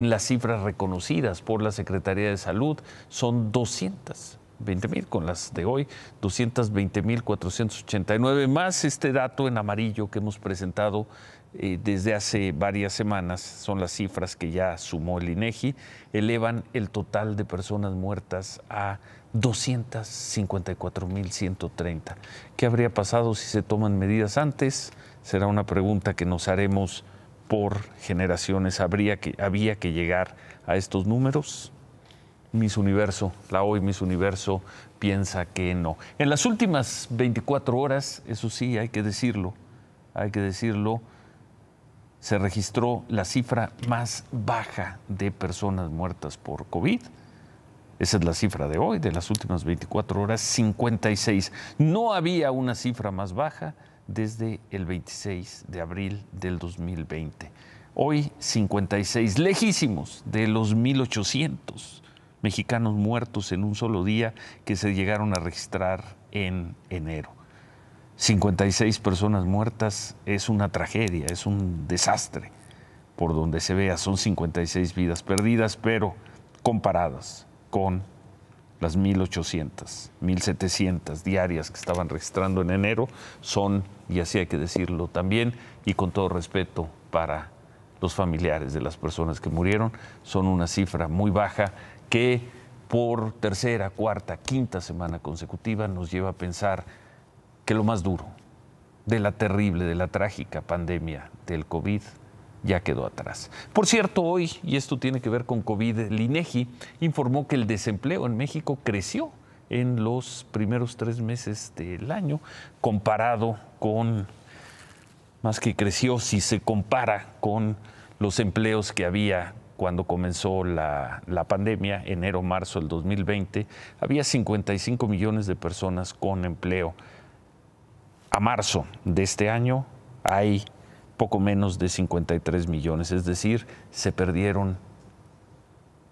Las cifras reconocidas por la Secretaría de Salud son 220 mil, con las de hoy, 220 mil 489, más este dato en amarillo que hemos presentado eh, desde hace varias semanas, son las cifras que ya sumó el INEGI, elevan el total de personas muertas a 254.130. ¿Qué habría pasado si se toman medidas antes? Será una pregunta que nos haremos por generaciones. Habría que, había que llegar a estos números. Miss Universo, la hoy Miss Universo piensa que no. En las últimas 24 horas, eso sí, hay que decirlo, hay que decirlo, se registró la cifra más baja de personas muertas por COVID. Esa es la cifra de hoy, de las últimas 24 horas, 56. No había una cifra más baja desde el 26 de abril del 2020. Hoy 56, lejísimos de los 1800 mexicanos muertos en un solo día que se llegaron a registrar en enero. 56 personas muertas es una tragedia, es un desastre. Por donde se vea, son 56 vidas perdidas, pero comparadas con las 1.800, 1.700 diarias que estaban registrando en enero son, y así hay que decirlo también, y con todo respeto para los familiares de las personas que murieron, son una cifra muy baja que por tercera, cuarta, quinta semana consecutiva nos lleva a pensar que lo más duro de la terrible, de la trágica pandemia del COVID ya quedó atrás. Por cierto, hoy, y esto tiene que ver con COVID, el e informó que el desempleo en México creció en los primeros tres meses del año, comparado con, más que creció, si se compara con los empleos que había cuando comenzó la, la pandemia, enero-marzo del 2020, había 55 millones de personas con empleo. A marzo de este año hay poco menos de 53 millones, es decir, se perdieron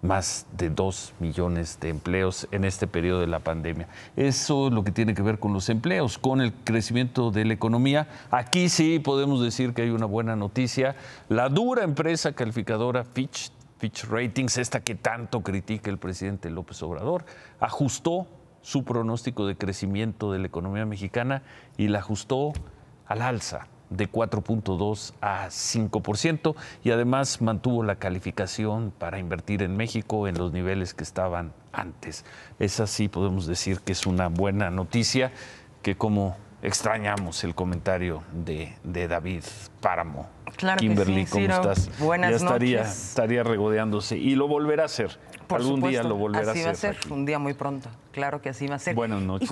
más de 2 millones de empleos en este periodo de la pandemia. Eso es lo que tiene que ver con los empleos, con el crecimiento de la economía. Aquí sí podemos decir que hay una buena noticia. La dura empresa calificadora Fitch, Fitch Ratings, esta que tanto critica el presidente López Obrador, ajustó su pronóstico de crecimiento de la economía mexicana y la ajustó al alza de 4.2 a 5% y además mantuvo la calificación para invertir en México en los niveles que estaban antes. Es así, podemos decir que es una buena noticia que como extrañamos el comentario de, David Páramo. Claro Kimberly, ¿cómo estás? Buenas ya estaría, estaría regodeándose y lo volverá a hacer. Por Algún día lo volverá a hacer. va a ser, un día muy pronto. Claro que así va a ser. Buenas noches.